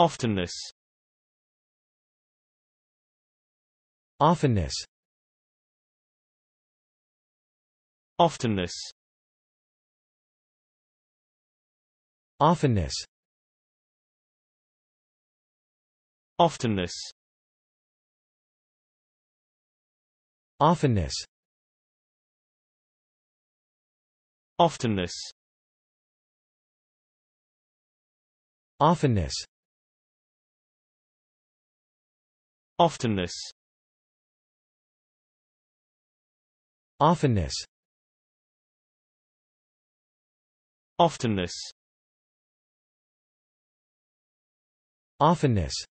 Oftenness Oftenness Oftenness Oftenness Oftenness Oftenness Oftenness Oftenness Oftenness Oftenness Oftenness Oftenness